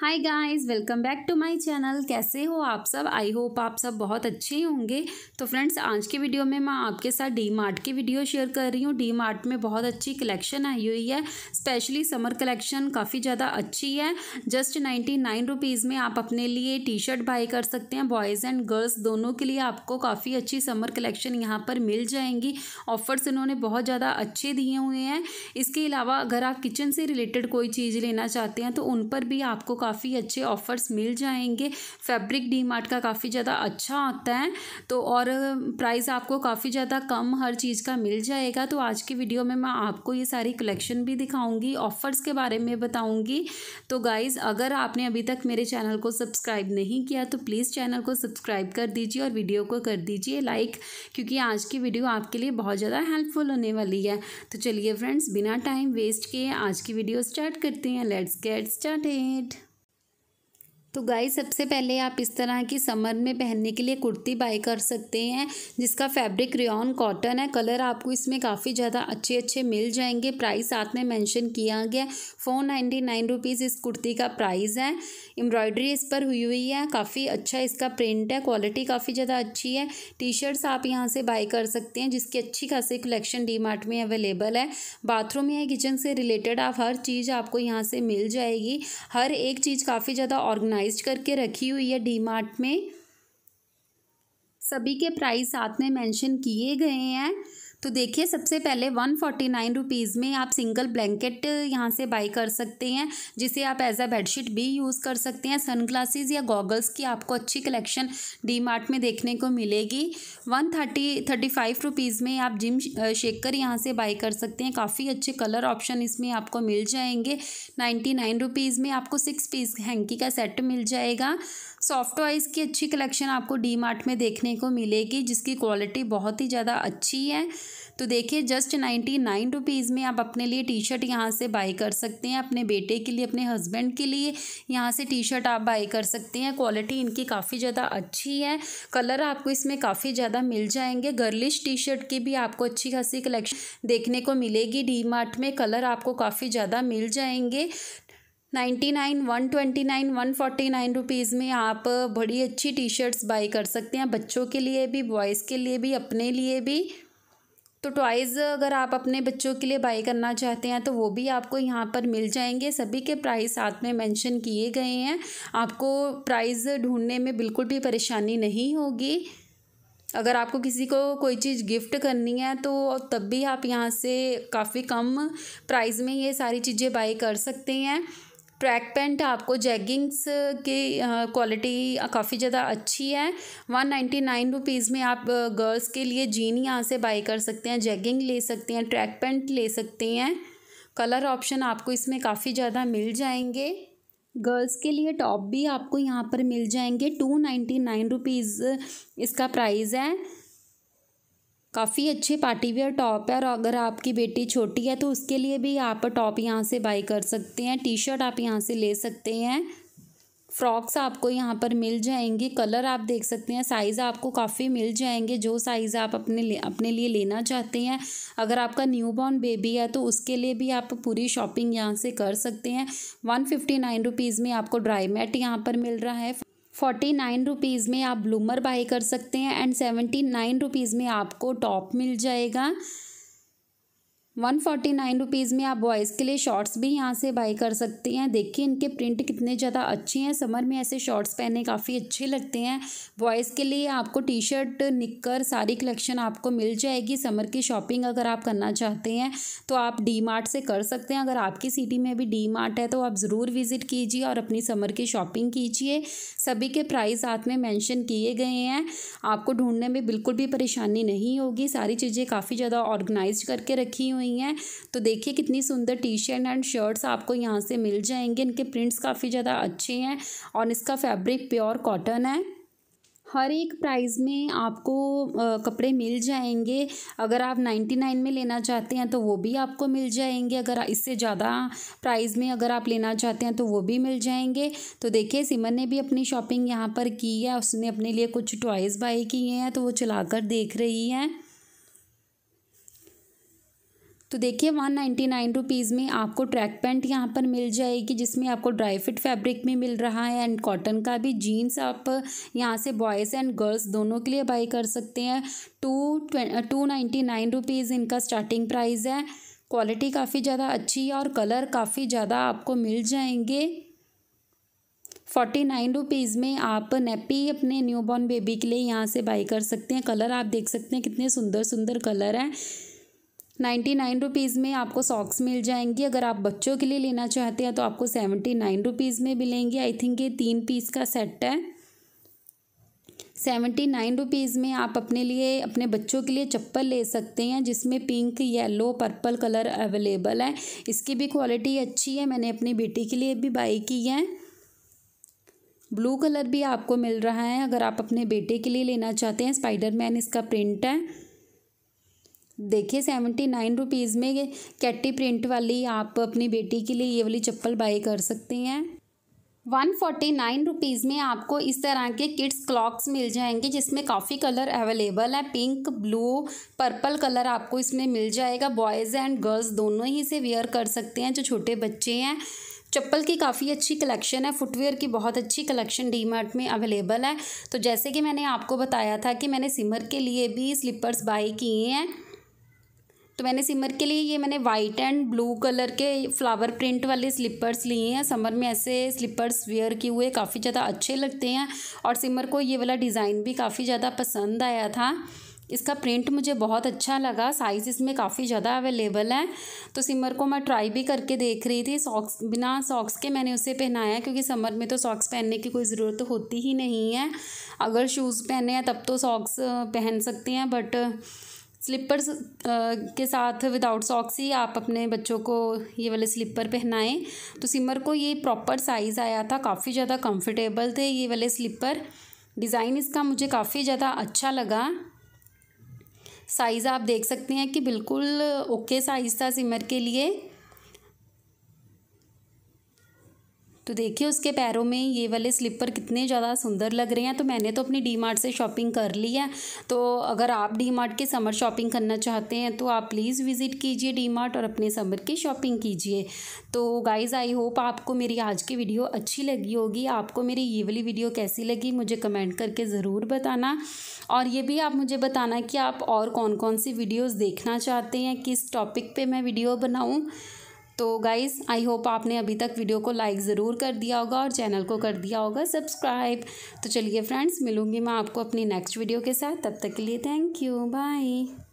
hi guys welcome back to my channel कैसे हो आप सब आई होप आप सब बहुत अच्छे होंगे तो फ्रेंड्स आज के वीडियो में मैं आपके साथ डी मार्ट की वीडियो शेयर कर रही हूँ डी मार्ट में बहुत अच्छी कलेक्शन आई हुई है स्पेशली समर कलेक्शन काफ़ी ज़्यादा अच्छी है जस्ट नाइन्टी नाइन रुपीज़ में आप अपने लिए टी शर्ट बाई कर सकते हैं बॉयज़ एंड गर्ल्स दोनों के लिए आपको काफ़ी अच्छी समर कलेक्शन यहाँ पर मिल जाएंगी ऑफ़र्स इन्होंने बहुत ज़्यादा अच्छे दिए हुए हैं इसके अलावा अगर आप किचन से रिलेटेड कोई चीज़ लेना चाहते हैं तो उन पर भी आपको काफ़ी अच्छे ऑफ़र्स मिल जाएंगे फैब्रिक डी मार्ट का काफ़ी ज़्यादा अच्छा आता है तो और प्राइस आपको काफ़ी ज़्यादा कम हर चीज़ का मिल जाएगा तो आज की वीडियो में मैं आपको ये सारी कलेक्शन भी दिखाऊंगी ऑफ़र्स के बारे में बताऊंगी तो गाइज़ अगर आपने अभी तक मेरे चैनल को सब्सक्राइब नहीं किया तो प्लीज़ चैनल को सब्सक्राइब कर दीजिए और वीडियो को कर दीजिए लाइक क्योंकि आज की वीडियो आपके लिए बहुत ज़्यादा हेल्पफुल होने वाली है तो चलिए फ्रेंड्स बिना टाइम वेस्ट किए आज की वीडियो स्टार्ट करते हैं लेट्स गेट स्टार्टेड तो गाइस सबसे पहले आप इस तरह की समर में पहनने के लिए कुर्ती बाई कर सकते हैं जिसका फैब्रिक रियॉन कॉटन है कलर आपको इसमें काफ़ी ज़्यादा अच्छे अच्छे मिल जाएंगे प्राइस साथ में मेंशन किया गया फोर नाइन्टी नाइन रुपीज़ इस कुर्ती का प्राइस है एम्ब्रॉयडरी इस पर हुई हुई है काफ़ी अच्छा इसका प्रिंट है क्वालिटी काफ़ी ज़्यादा अच्छी है टी शर्ट्स आप यहाँ से बाई कर सकते हैं जिसकी अच्छी खासी कलेक्शन डी मार्ट में अवेलेबल है बाथरूम या किचन से रिलेटेड आप हर चीज़ आपको यहाँ से मिल जाएगी हर एक चीज़ काफ़ी ज़्यादा ऑर्गेनाइज प्राइस करके रखी हुई है डी मार्ट में सभी के प्राइस साथ में मेंशन किए गए हैं तो देखिए सबसे पहले वन फोर्टी नाइन रुपीज़ में आप सिंगल ब्लैंकेट यहाँ से बाई कर सकते हैं जिसे आप एज अ बेडशीट भी यूज़ कर सकते हैं सन ग्लासेज या गॉगल्स की आपको अच्छी कलेक्शन डी मार्ट में देखने को मिलेगी one thirty thirty five rupees में आप जिम शेकर यहाँ से बाई कर सकते हैं काफ़ी अच्छे कलर ऑप्शन इसमें आपको मिल जाएंगे नाइन्टी नाइन रुपीज़ में आपको सिक्स पीस हैंकी का सेट मिल जाएगा सॉफ्ट वाइज की अच्छी कलेक्शन आपको डी मार्ट में देखने को मिलेगी जिसकी क्वालिटी बहुत ही ज़्यादा अच्छी है तो देखिए जस्ट नाइन्टी नाइन रुपीज़ में आप अपने लिए टी शर्ट यहाँ से बाई कर सकते हैं अपने बेटे के लिए अपने हस्बैंड के लिए यहाँ से टी शर्ट आप बाई कर सकते हैं क्वालिटी इनकी काफ़ी ज़्यादा अच्छी है कलर आपको इसमें काफ़ी ज़्यादा मिल जाएंगे गर्लिश टी शर्ट की भी आपको अच्छी खासी कलेक्शन देखने को मिलेगी डी मार्ट में कलर आपको काफ़ी ज़्यादा मिल जाएंगे ninety nine one twenty nine one forty nine rupees में आप बड़ी अच्छी टी शर्ट्स बाई कर सकते हैं बच्चों के लिए भी बॉयज़ के लिए भी अपने लिए भी तो टॉयज़ अगर आप अपने बच्चों के लिए बाई करना चाहते हैं तो वो भी आपको यहाँ पर मिल जाएंगे सभी के प्राइस साथ में मेंशन किए गए हैं आपको प्राइस ढूंढने में बिल्कुल भी परेशानी नहीं होगी अगर आपको किसी को कोई चीज़ गिफ्ट करनी है तो तब भी आप यहाँ से काफ़ी कम प्राइस में ये सारी चीज़ें बाई कर सकते हैं ट्रैक पैंट आपको जैगिंग्स की क्वालिटी काफ़ी ज़्यादा अच्छी है वन नाइन्टी नाइन रुपीज़ में आप गर्ल्स के लिए जीन यहाँ से बाई कर सकते हैं जैगिंग ले सकते हैं ट्रैक पैंट ले सकते हैं कलर ऑप्शन आपको इसमें काफ़ी ज़्यादा मिल जाएंगे गर्ल्स के लिए टॉप भी आपको यहाँ पर मिल जाएंगे टू नाइन्टी नाइन रुपीज़ इसका प्राइस है काफ़ी अच्छे पार्टी वेयर टॉप है और अगर आपकी बेटी छोटी है तो उसके लिए भी आप टॉप यहाँ से बाई कर सकते हैं टी शर्ट आप यहाँ से ले सकते हैं फ्रॉक्स आपको यहाँ पर मिल जाएंगी कलर आप देख सकते हैं साइज़ आपको काफ़ी मिल जाएंगे जो साइज़ आप अपने लिए अपने लिए लेना चाहते हैं अगर आपका न्यू बॉर्न बेबी है तो उसके लिए भी आप पूरी शॉपिंग यहाँ से कर सकते हैं वन फिफ्टी नाइन रुपीज़ में आपको ड्राई मैट यहाँ पर मिल रहा है फोर्टी नाइन रुपीज़ में आप ब्लूमर बाई कर सकते हैं एंड सेवेंटी नाइन रुपीज़ में आपको टॉप मिल जाएगा वन फोर्टी नाइन रुपीज़ में आप बॉयज़ के लिए शॉर्ट्स भी यहाँ से बाई कर सकते हैं देखिए इनके प्रिंट कितने ज़्यादा अच्छे हैं समर में ऐसे शॉर्ट्स पहने काफ़ी अच्छे लगते हैं बॉयज़ के लिए आपको टी शर्ट निक्कर सारी कलेक्शन आपको मिल जाएगी समर की शॉपिंग अगर आप करना चाहते हैं तो आप डी मार्ट से कर सकते हैं अगर आपकी सिटी में भी डी मार्ट है तो आप ज़रूर विज़िट कीजिए और अपनी समर की शॉपिंग कीजिए सभी के प्राइस साथ में मैंशन किए गए हैं आपको ढूंढने में बिल्कुल भी परेशानी नहीं होगी सारी चीज़ें काफ़ी ज़्यादा ऑर्गेनाइज करके रखी हुई नहीं है तो देखिए कितनी सुंदर टी शर्ट एंड शर्ट्स आपको यहाँ से मिल जाएंगे इनके प्रिंट्स काफ़ी ज़्यादा अच्छे हैं और इसका फैब्रिक प्योर कॉटन है हर एक प्राइस में आपको कपड़े मिल जाएंगे अगर आप नाइन्टी नाइन में लेना चाहते हैं तो वो भी आपको मिल जाएंगे अगर इससे ज़्यादा प्राइस में अगर आप लेना चाहते हैं तो वो भी मिल जाएंगे तो देखिए सिमर ने भी अपनी शॉपिंग यहाँ पर की है उसने अपने लिए कुछ टॉयज़ बाई किए हैं तो वो चला देख रही हैं तो देखिए वन नाइन्टी नाइन रुपीज़ में आपको ट्रैक पैंट यहाँ पर मिल जाएगी जिसमें आपको ड्राई फिट फैब्रिक में मिल रहा है एंड कॉटन का भी जीन्स आप यहाँ से बॉयज़ एंड गर्ल्स दोनों के लिए बाई कर सकते हैं two two ninety nine rupees इनका स्टार्टिंग प्राइस है क्वालिटी काफ़ी ज़्यादा अच्छी है और कलर काफ़ी ज़्यादा आपको मिल जाएंगे फोर्टी नाइन रुपीज़ में आप नेपी अपने न्यू बॉर्न बेबी के लिए यहाँ से बाई कर सकते हैं कलर आप देख सकते हैं कितने सुंदर सुंदर कलर हैं नाइन्टी नाइन रुपीज़ में आपको सॉक्स मिल जाएंगी अगर आप बच्चों के लिए लेना चाहते हैं तो आपको सेवेंटी नाइन रुपीज़ में मिलेंगी आई थिंक ये तीन पीस का सेट है सेवेंटी नाइन रुपीज़ में आप अपने लिए अपने बच्चों के लिए चप्पल ले सकते हैं जिसमें pink yellow purple colour available है इसकी भी क्वालिटी अच्छी है मैंने अपनी बेटी के लिए भी बाई की है ब्लू कलर भी आपको मिल रहा है अगर आप अपने बेटे के लिए लेना चाहते हैं स्पाइडर मैन इसका प्रिंट है देखिए सेवेंटी नाइन रुपीज़ में कैटी प्रिंट वाली आप अपनी बेटी के लिए ये वाली चप्पल बाई कर सकते हैं वन फोर्टी नाइन रुपीज़ में आपको इस तरह के किड्स क्लॉक्स मिल जाएंगे जिसमें काफ़ी कलर अवेलेबल है पिंक ब्लू पर्पल कलर आपको इसमें मिल जाएगा बॉयज़ एंड गर्ल्स दोनों ही से वेयर कर सकते हैं जो छोटे बच्चे हैं चप्पल की काफ़ी अच्छी कलेक्शन है फुटवेयर की बहुत अच्छी कलेक्शन डी मार्ट में अवेलेबल है तो जैसे कि मैंने आपको बताया था कि मैंने सिमर के लिए भी स्लीपर्स बाई किए हैं तो मैंने सिमर के लिए ये मैंने वाइट एंड ब्लू कलर के फ्लावर प्रिंट वाले स्लीपर्स लिए हैं समर में ऐसे स्लीपर्स वेयर किए हुए काफ़ी ज़्यादा अच्छे लगते हैं और सिमर को ये वाला डिज़ाइन भी काफ़ी ज़्यादा पसंद आया था इसका प्रिंट मुझे बहुत अच्छा लगा साइज़ इसमें काफ़ी ज़्यादा अवेलेबल है तो सिमर को मैं ट्राई भी करके देख रही थी सॉक्स बिना सॉक्स के मैंने उसे पहनाया क्योंकि समर में तो सॉक्स पहनने की कोई ज़रूरत होती ही नहीं है अगर शूज़ पहने हैं तब तो सॉक्स पहन सकते हैं बट स्लिपर्स uh, के साथ विदाउट सॉक्स ही आप अपने बच्चों को ये वाले स्लिपर पहनाएं तो सिमर को ये प्रॉपर साइज़ आया था काफ़ी ज़्यादा कंफर्टेबल थे ये वाले स्लीपर डिज़ाइन इसका मुझे काफ़ी ज़्यादा अच्छा लगा साइज़ आप देख सकते हैं कि बिल्कुल ओके साइज़ था सिमर के लिए तो देखिए उसके पैरों में ये वाले स्लीपर कितने ज़्यादा सुंदर लग रहे हैं तो मैंने तो अपनी डी मार्ट से शॉपिंग कर ली है तो अगर आप डी मार्ट के समर शॉपिंग करना चाहते हैं तो आप प्लीज़ विज़िट कीजिए डी मार्ट और अपने समर की शॉपिंग कीजिए तो गाइज़ आई होप आपको मेरी आज की वीडियो अच्छी लगी होगी आपको मेरी ये वाली वीडियो कैसी लगी मुझे कमेंट करके ज़रूर बताना और ये भी आप मुझे बताना कि आप और कौन कौन सी वीडियोज़ देखना चाहते हैं किस टॉपिक पर मैं वीडियो बनाऊँ तो गाइज़ आई होप आपने अभी तक वीडियो को लाइक ज़रूर कर दिया होगा और चैनल को कर दिया होगा सब्सक्राइब तो चलिए फ्रेंड्स मिलूंगी मैं आपको अपनी नेक्स्ट वीडियो के साथ तब तक के लिए थैंक यू बाय